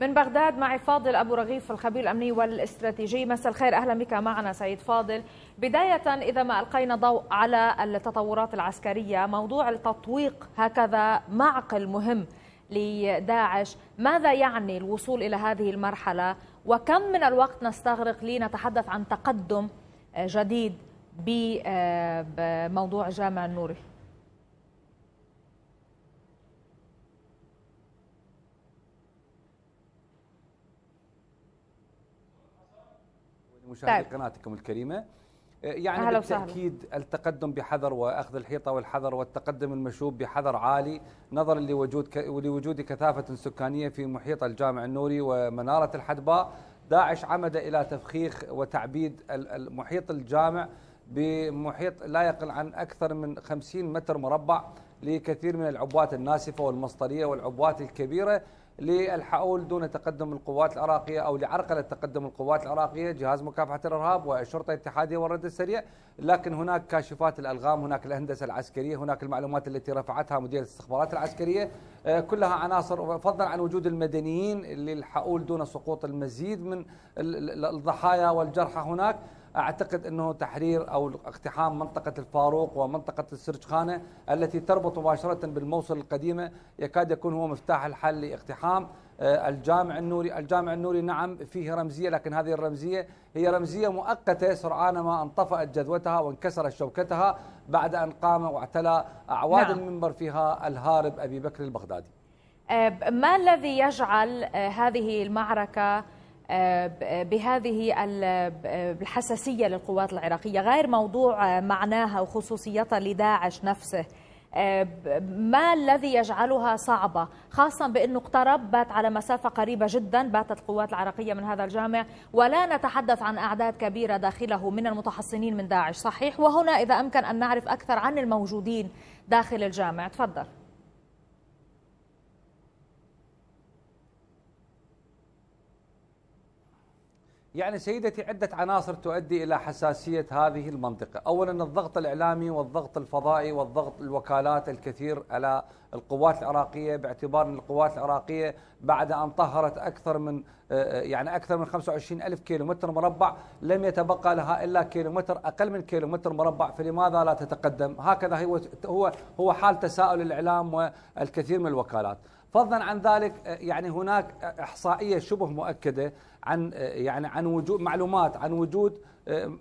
من بغداد معي فاضل أبو رغيف الخبير الأمني والاستراتيجي مساء الخير أهلا بك معنا سيد فاضل بداية إذا ما ألقينا ضوء على التطورات العسكرية موضوع التطويق هكذا معقل مهم لداعش ماذا يعني الوصول إلى هذه المرحلة وكم من الوقت نستغرق لنتحدث عن تقدم جديد بموضوع جامع النوري مشاهدي طيب. قناتكم الكريمه آه، يعني أهلا بالتأكيد التقدم بحذر وأخذ الحيطة والحذر والتقدم المشوب بحذر عالي نظرا لوجود ك... لوجود كثافة سكانية في محيط الجامع النوري ومنارة الحدباء داعش عمد إلى تفخيخ وتعبيد محيط الجامع بمحيط لا يقل عن أكثر من 50 متر مربع لكثير من العبوات الناسفة والمصطرية والعبوات الكبيرة للحؤول دون تقدم القوات العراقية أو لعرقلة تقدم القوات العراقية جهاز مكافحة الإرهاب والشرطة الاتحادية والرد السريع لكن هناك كاشفات الألغام هناك الهندسة العسكرية هناك المعلومات التي رفعتها مديرية الاستخبارات العسكرية آه، كلها عناصر فضلا عن وجود المدنيين الحقول دون سقوط المزيد من الضحايا والجرحى هناك اعتقد انه تحرير او اقتحام منطقه الفاروق ومنطقه السرجخانه التي تربط مباشره بالموصل القديمه يكاد يكون هو مفتاح الحل لاقتحام آه، الجامع النوري الجامع النوري نعم فيه رمزية لكن هذه الرمزية هي رمزية مؤقتة سرعان ما انطفأت جذوتها وانكسرت شوكتها بعد أن قام واعتلى أعواد نعم. المنبر فيها الهارب أبي بكر البغدادي آه، ما الذي يجعل آه، هذه المعركة بهذه الحساسية للقوات العراقية غير موضوع معناها وخصوصيتها لداعش نفسه ما الذي يجعلها صعبة خاصة بأنه اقترب بات على مسافة قريبة جدا باتت القوات العراقية من هذا الجامع ولا نتحدث عن أعداد كبيرة داخله من المتحصنين من داعش صحيح وهنا إذا أمكن أن نعرف أكثر عن الموجودين داخل الجامع تفضل يعني سيدتي عدة عناصر تؤدي إلى حساسية هذه المنطقة أولا الضغط الإعلامي والضغط الفضائي والضغط الوكالات الكثير على القوات العراقية باعتبار أن القوات العراقية بعد أن طهرت أكثر من آه، آه، يعني أكثر من 25 ألف كيلومتر مربع لم يتبقى لها إلا كيلومتر أقل من كيلومتر مربع فلماذا لا تتقدم هكذا هو هو حال تساؤل الإعلام والكثير من الوكالات فضلا عن ذلك آه، يعني هناك آه، احصائيه شبه مؤكده عن آه، يعني عن وجود معلومات عن وجود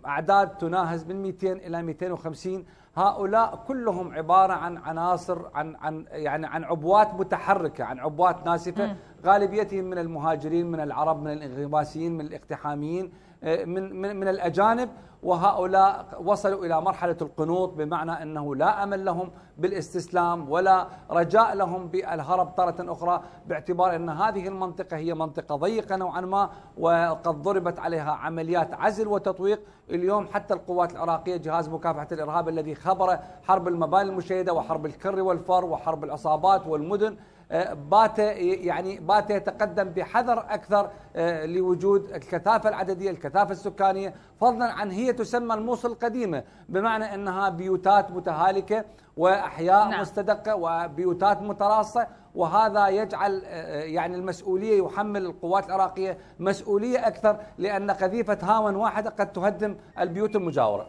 أعداد تناهز من 200 إلى 250 هؤلاء كلهم عبارة عن عناصر عن عن يعني عن عبوات متحركة عن عبوات ناسفة غالبيتهم من المهاجرين من العرب من الانغماسيين من الاقتحاميين آه، من من, من الأجانب وهؤلاء وصلوا إلى مرحلة القنوط بمعنى أنه لا أمل لهم بالاستسلام ولا رجاء لهم بالهرب تارة أخرى باعتبار أن هذه المنطقة هي منطقة ضيقة نوعا ما وقد ضربت عليها عمليات عزل وتطوير التطبيق اليوم حتى القوات العراقية جهاز مكافحة الإرهاب الذي خبر حرب المباني المشيدة وحرب الكر والفر وحرب العصابات والمدن آه، بات يعني بات يتقدم بحذر اكثر آه، لوجود الكثافه العدديه، الكثافه السكانيه، فضلا عن هي تسمى الموصل القديمه، بمعنى انها بيوتات متهالكه واحياء نعم. مستدقه وبيوتات متراصه وهذا يجعل آه، يعني المسؤوليه يحمل القوات العراقيه مسؤوليه اكثر لان قذيفه هاون واحده قد تهدم البيوت المجاوره.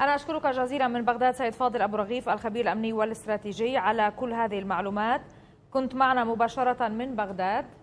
أنا أشكرك جزيلا من بغداد سيد فاضل أبو رغيف الخبير الأمني والاستراتيجي على كل هذه المعلومات كنت معنا مباشرة من بغداد